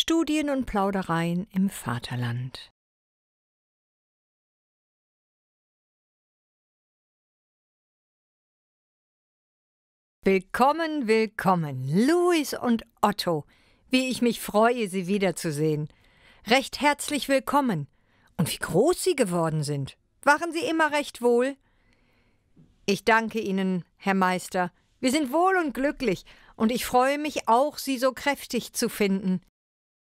Studien und Plaudereien im Vaterland. Willkommen, willkommen, Luis und Otto. Wie ich mich freue, Sie wiederzusehen. Recht herzlich willkommen. Und wie groß Sie geworden sind. Waren Sie immer recht wohl? Ich danke Ihnen, Herr Meister. Wir sind wohl und glücklich, und ich freue mich auch, Sie so kräftig zu finden.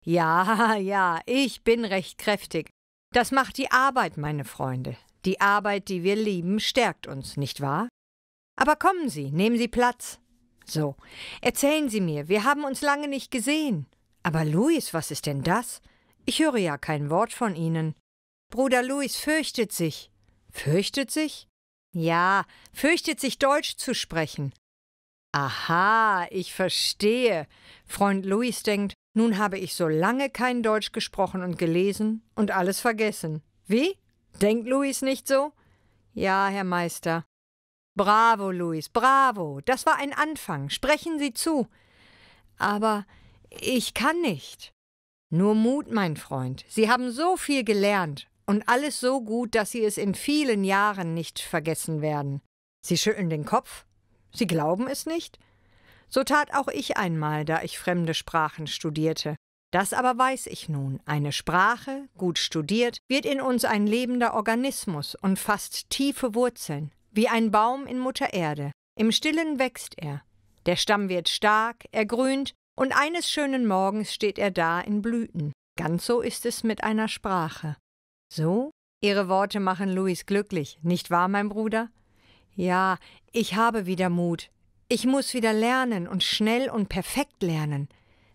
Ja, ja, ich bin recht kräftig. Das macht die Arbeit, meine Freunde. Die Arbeit, die wir lieben, stärkt uns, nicht wahr? Aber kommen Sie, nehmen Sie Platz. So, erzählen Sie mir, wir haben uns lange nicht gesehen. Aber Luis, was ist denn das? Ich höre ja kein Wort von Ihnen. Bruder Luis fürchtet sich. Fürchtet sich? Ja, fürchtet sich Deutsch zu sprechen. Aha, ich verstehe. Freund Luis denkt, nun habe ich so lange kein Deutsch gesprochen und gelesen und alles vergessen. Wie? Denkt Luis nicht so? Ja, Herr Meister. Bravo, Luis, bravo. Das war ein Anfang. Sprechen Sie zu. Aber ich kann nicht. Nur Mut, mein Freund. Sie haben so viel gelernt und alles so gut, dass Sie es in vielen Jahren nicht vergessen werden. Sie schütteln den Kopf? Sie glauben es nicht? So tat auch ich einmal, da ich fremde Sprachen studierte. Das aber weiß ich nun, eine Sprache, gut studiert, wird in uns ein lebender Organismus und fasst tiefe Wurzeln, wie ein Baum in Mutter Erde. Im stillen wächst er. Der Stamm wird stark, er grünt, und eines schönen Morgens steht er da in Blüten. Ganz so ist es mit einer Sprache. So? Ihre Worte machen Luis glücklich, nicht wahr, mein Bruder? Ja, ich habe wieder Mut, ich muss wieder lernen und schnell und perfekt lernen.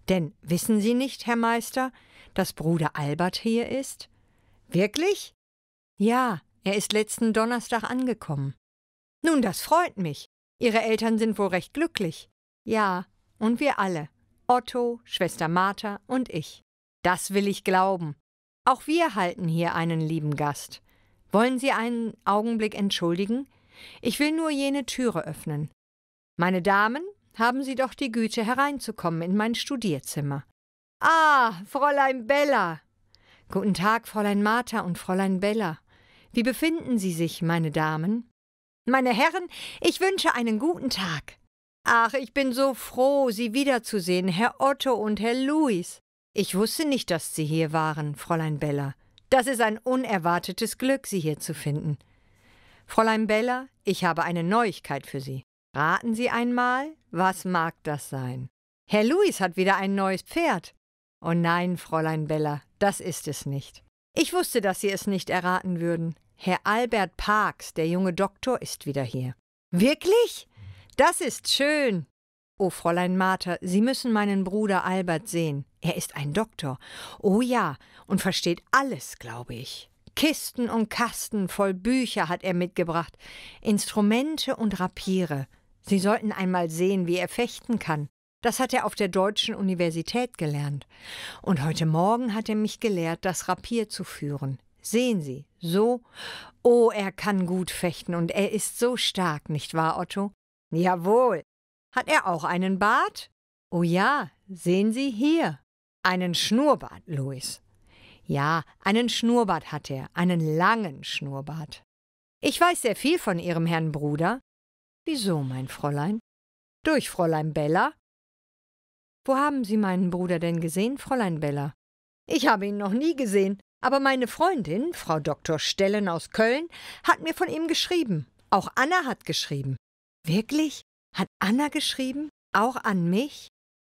Denn wissen Sie nicht, Herr Meister, dass Bruder Albert hier ist? Wirklich? Ja, er ist letzten Donnerstag angekommen. Nun, das freut mich. Ihre Eltern sind wohl recht glücklich. Ja, und wir alle. Otto, Schwester Martha und ich. Das will ich glauben. Auch wir halten hier einen lieben Gast. Wollen Sie einen Augenblick entschuldigen? Ich will nur jene Türe öffnen. Meine Damen, haben Sie doch die Güte hereinzukommen in mein Studierzimmer. Ah, Fräulein Bella. Guten Tag, Fräulein Martha und Fräulein Bella. Wie befinden Sie sich, meine Damen? Meine Herren, ich wünsche einen guten Tag. Ach, ich bin so froh, Sie wiederzusehen, Herr Otto und Herr Luis. Ich wusste nicht, dass Sie hier waren, Fräulein Bella. Das ist ein unerwartetes Glück, Sie hier zu finden. Fräulein Bella, ich habe eine Neuigkeit für Sie. Raten Sie einmal, was mag das sein? Herr Luis hat wieder ein neues Pferd. Oh nein, Fräulein Bella, das ist es nicht. Ich wusste, dass Sie es nicht erraten würden. Herr Albert Parks, der junge Doktor, ist wieder hier. Wirklich? Das ist schön. Oh, Fräulein Martha, Sie müssen meinen Bruder Albert sehen. Er ist ein Doktor. Oh ja, und versteht alles, glaube ich. Kisten und Kasten voll Bücher hat er mitgebracht, Instrumente und Rapiere. Sie sollten einmal sehen, wie er fechten kann. Das hat er auf der deutschen Universität gelernt. Und heute Morgen hat er mich gelehrt, das Rapier zu führen. Sehen Sie, so? Oh, er kann gut fechten und er ist so stark, nicht wahr, Otto? Jawohl. Hat er auch einen Bart? Oh ja, sehen Sie hier. Einen Schnurrbart, Louis. Ja, einen Schnurrbart hat er, einen langen Schnurrbart. Ich weiß sehr viel von Ihrem Herrn Bruder. Wieso, mein Fräulein? Durch Fräulein Bella? Wo haben Sie meinen Bruder denn gesehen, Fräulein Bella? Ich habe ihn noch nie gesehen, aber meine Freundin, Frau Dr. Stellen aus Köln, hat mir von ihm geschrieben. Auch Anna hat geschrieben. Wirklich? Hat Anna geschrieben? Auch an mich?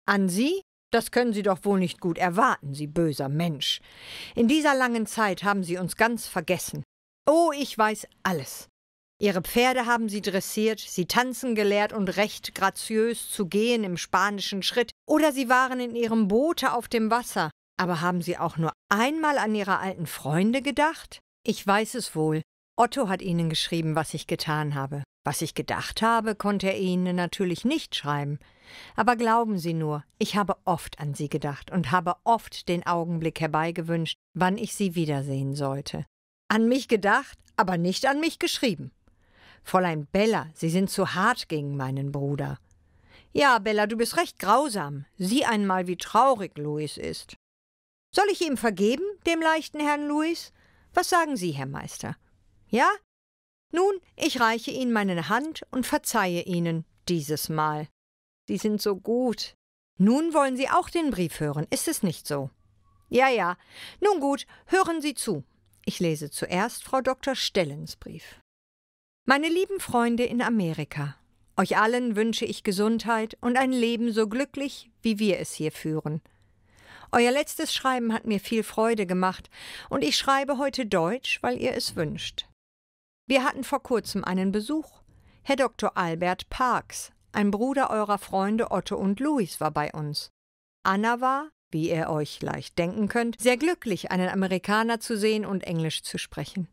An Sie? Das können Sie doch wohl nicht gut erwarten, Sie böser Mensch. In dieser langen Zeit haben Sie uns ganz vergessen. Oh, ich weiß alles. Ihre Pferde haben sie dressiert, sie tanzen gelehrt und recht graziös zu gehen im spanischen Schritt, oder sie waren in ihrem Boote auf dem Wasser. Aber haben sie auch nur einmal an ihre alten Freunde gedacht? Ich weiß es wohl. Otto hat ihnen geschrieben, was ich getan habe. Was ich gedacht habe, konnte er ihnen natürlich nicht schreiben. Aber glauben Sie nur, ich habe oft an sie gedacht und habe oft den Augenblick herbeigewünscht, wann ich sie wiedersehen sollte. An mich gedacht, aber nicht an mich geschrieben. Fräulein Bella, Sie sind zu hart gegen meinen Bruder. Ja, Bella, du bist recht grausam. Sieh einmal, wie traurig Louis ist. Soll ich ihm vergeben, dem leichten Herrn Louis? Was sagen Sie, Herr Meister? Ja? Nun, ich reiche Ihnen meine Hand und verzeihe Ihnen dieses Mal. Sie sind so gut. Nun wollen Sie auch den Brief hören, ist es nicht so? Ja, ja. Nun gut, hören Sie zu. Ich lese zuerst Frau Dr. Stellens Brief. Meine lieben Freunde in Amerika, euch allen wünsche ich Gesundheit und ein Leben so glücklich, wie wir es hier führen. Euer letztes Schreiben hat mir viel Freude gemacht, und ich schreibe heute Deutsch, weil ihr es wünscht. Wir hatten vor kurzem einen Besuch. Herr Dr. Albert Parks, ein Bruder eurer Freunde Otto und Louis, war bei uns. Anna war, wie ihr euch leicht denken könnt, sehr glücklich, einen Amerikaner zu sehen und Englisch zu sprechen.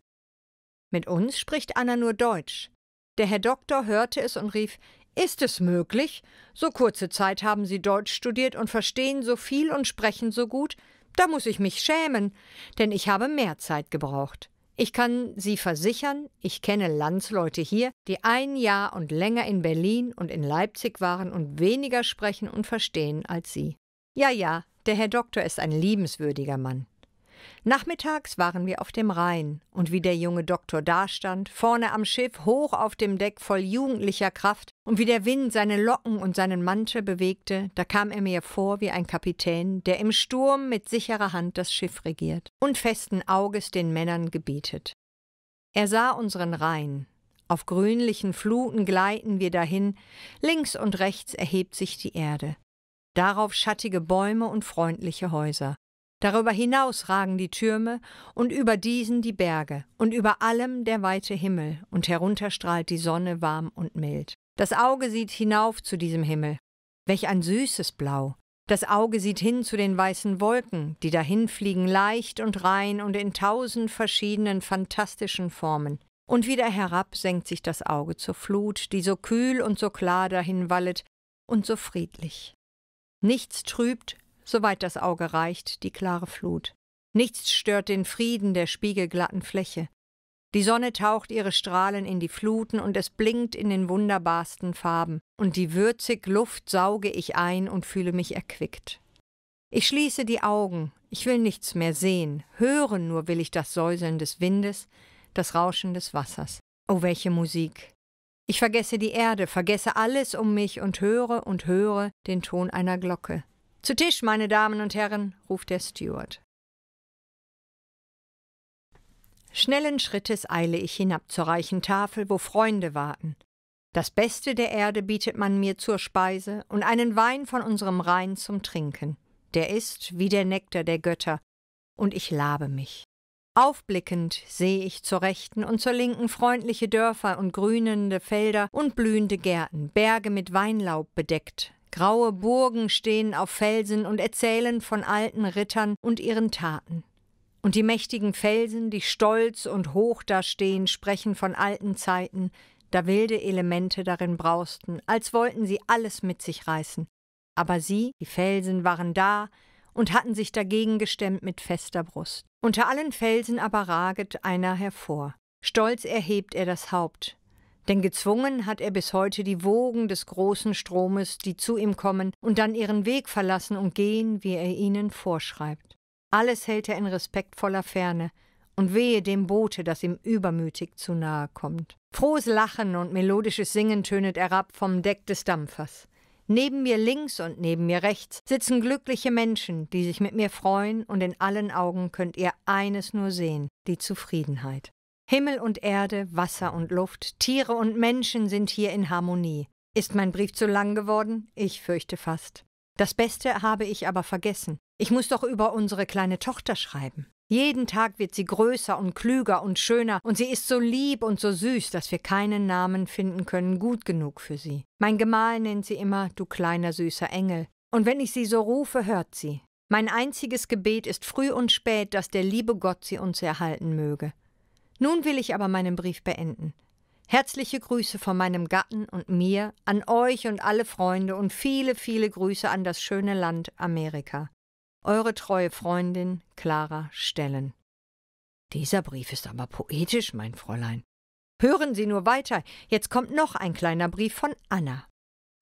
Mit uns spricht Anna nur Deutsch. Der Herr Doktor hörte es und rief Ist es möglich? So kurze Zeit haben Sie Deutsch studiert und verstehen so viel und sprechen so gut, da muss ich mich schämen, denn ich habe mehr Zeit gebraucht. Ich kann Sie versichern, ich kenne Landsleute hier, die ein Jahr und länger in Berlin und in Leipzig waren und weniger sprechen und verstehen als Sie. Ja, ja, der Herr Doktor ist ein liebenswürdiger Mann. Nachmittags waren wir auf dem Rhein, und wie der junge Doktor dastand, vorne am Schiff, hoch auf dem Deck voll jugendlicher Kraft, und wie der Wind seine Locken und seinen Mantel bewegte, da kam er mir vor wie ein Kapitän, der im Sturm mit sicherer Hand das Schiff regiert und festen Auges den Männern gebietet. Er sah unseren Rhein, auf grünlichen Fluten gleiten wir dahin, links und rechts erhebt sich die Erde. Darauf schattige Bäume und freundliche Häuser. Darüber hinaus ragen die Türme und über diesen die Berge und über allem der weite Himmel und herunter strahlt die Sonne warm und mild. Das Auge sieht hinauf zu diesem Himmel. Welch ein süßes Blau! Das Auge sieht hin zu den weißen Wolken, die dahinfliegen leicht und rein und in tausend verschiedenen fantastischen Formen. Und wieder herab senkt sich das Auge zur Flut, die so kühl und so klar dahinwallet und so friedlich. Nichts trübt, soweit das Auge reicht, die klare Flut. Nichts stört den Frieden der spiegelglatten Fläche. Die Sonne taucht ihre Strahlen in die Fluten und es blinkt in den wunderbarsten Farben, und die würzig Luft sauge ich ein und fühle mich erquickt. Ich schließe die Augen, ich will nichts mehr sehen, hören nur will ich das Säuseln des Windes, das Rauschen des Wassers. Oh, welche Musik! Ich vergesse die Erde, vergesse alles um mich und höre und höre den Ton einer Glocke. Zu Tisch, meine Damen und Herren, ruft der Steward. Schnellen Schrittes eile ich hinab zur reichen Tafel, wo Freunde warten. Das Beste der Erde bietet man mir zur Speise und einen Wein von unserem Rhein zum Trinken. Der ist wie der Nektar der Götter, und ich labe mich. Aufblickend sehe ich zur rechten und zur linken freundliche Dörfer und grünende Felder und blühende Gärten, Berge mit Weinlaub bedeckt, Graue Burgen stehen auf Felsen und erzählen von alten Rittern und ihren Taten. Und die mächtigen Felsen, die stolz und hoch dastehen, sprechen von alten Zeiten, da wilde Elemente darin brausten, als wollten sie alles mit sich reißen. Aber sie, die Felsen, waren da und hatten sich dagegen gestemmt mit fester Brust. Unter allen Felsen aber raget einer hervor. Stolz erhebt er das Haupt, denn gezwungen hat er bis heute die Wogen des großen Stromes, die zu ihm kommen und dann ihren Weg verlassen und gehen, wie er ihnen vorschreibt. Alles hält er in respektvoller Ferne, und wehe dem Bote, das ihm übermütig zu nahe kommt. Frohes Lachen und melodisches Singen tönet herab vom Deck des Dampfers. Neben mir links und neben mir rechts sitzen glückliche Menschen, die sich mit mir freuen, und in allen Augen könnt ihr eines nur sehen, die Zufriedenheit. Himmel und Erde, Wasser und Luft, Tiere und Menschen sind hier in Harmonie. Ist mein Brief zu lang geworden? Ich fürchte fast. Das Beste habe ich aber vergessen. Ich muss doch über unsere kleine Tochter schreiben. Jeden Tag wird sie größer und klüger und schöner, und sie ist so lieb und so süß, dass wir keinen Namen finden können gut genug für sie. Mein Gemahl nennt sie immer du kleiner süßer Engel, und wenn ich sie so rufe, hört sie. Mein einziges Gebet ist früh und spät, dass der liebe Gott sie uns erhalten möge. Nun will ich aber meinen Brief beenden. Herzliche Grüße von meinem Gatten und mir, an euch und alle Freunde und viele, viele Grüße an das schöne Land Amerika. Eure treue Freundin Clara Stellen. Dieser Brief ist aber poetisch, mein Fräulein. Hören Sie nur weiter, jetzt kommt noch ein kleiner Brief von Anna.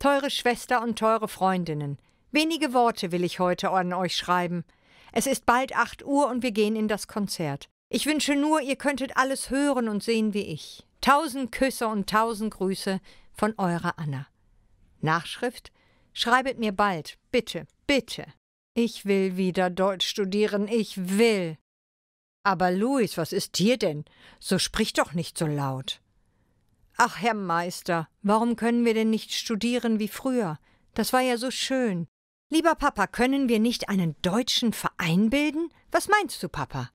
Teure Schwester und teure Freundinnen, wenige Worte will ich heute an euch schreiben. Es ist bald acht Uhr und wir gehen in das Konzert. Ich wünsche nur, ihr könntet alles hören und sehen wie ich. Tausend Küsse und tausend Grüße von eurer Anna. Nachschrift? Schreibet mir bald, bitte, bitte. Ich will wieder Deutsch studieren, ich will. Aber Luis, was ist dir denn? So sprich doch nicht so laut. Ach, Herr Meister, warum können wir denn nicht studieren wie früher? Das war ja so schön. Lieber Papa, können wir nicht einen deutschen Verein bilden? Was meinst du, Papa?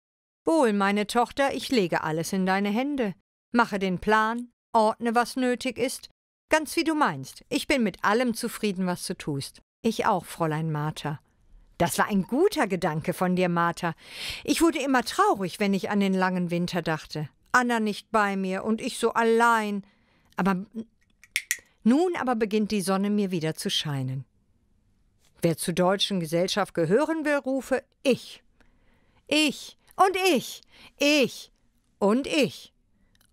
Wohl, meine Tochter, ich lege alles in deine Hände. Mache den Plan, ordne, was nötig ist. Ganz wie du meinst. Ich bin mit allem zufrieden, was du tust. Ich auch, Fräulein Martha. Das war ein guter Gedanke von dir, Martha. Ich wurde immer traurig, wenn ich an den langen Winter dachte. Anna nicht bei mir und ich so allein. Aber nun aber beginnt die Sonne mir wieder zu scheinen. Wer zur deutschen Gesellschaft gehören will, rufe ich. Ich, und ich. Ich. Und ich.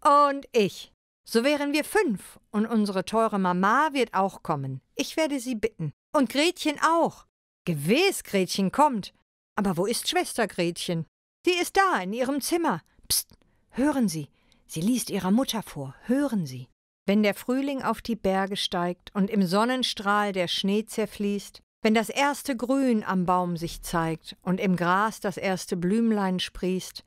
Und ich. So wären wir fünf. Und unsere teure Mama wird auch kommen. Ich werde sie bitten. Und Gretchen auch. Gewiss, Gretchen kommt. Aber wo ist Schwester Gretchen? Sie ist da, in ihrem Zimmer. Psst, hören Sie. Sie liest ihrer Mutter vor. Hören Sie. Wenn der Frühling auf die Berge steigt und im Sonnenstrahl der Schnee zerfließt, wenn das erste Grün am Baum sich zeigt und im Gras das erste Blümlein sprießt,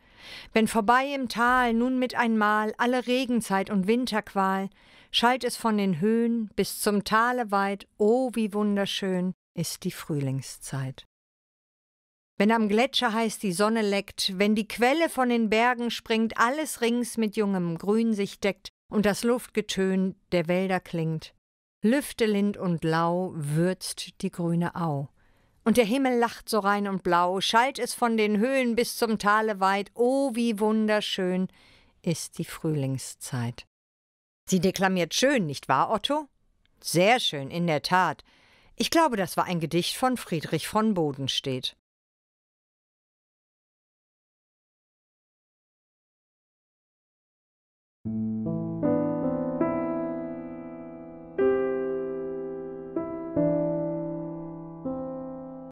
wenn vorbei im Tal nun mit einmal alle Regenzeit und Winterqual, schallt es von den Höhen bis zum Tale weit, oh wie wunderschön ist die Frühlingszeit. Wenn am Gletscher heiß die Sonne leckt, wenn die Quelle von den Bergen springt, alles rings mit jungem Grün sich deckt und das Luftgetön der Wälder klingt, Lüfte lind und lau würzt die grüne Au. Und der Himmel lacht so rein und blau, schallt es von den Höhen bis zum Tale weit, oh, wie wunderschön ist die Frühlingszeit. Sie deklamiert schön, nicht wahr, Otto? Sehr schön, in der Tat. Ich glaube, das war ein Gedicht von Friedrich von Bodenstedt. Musik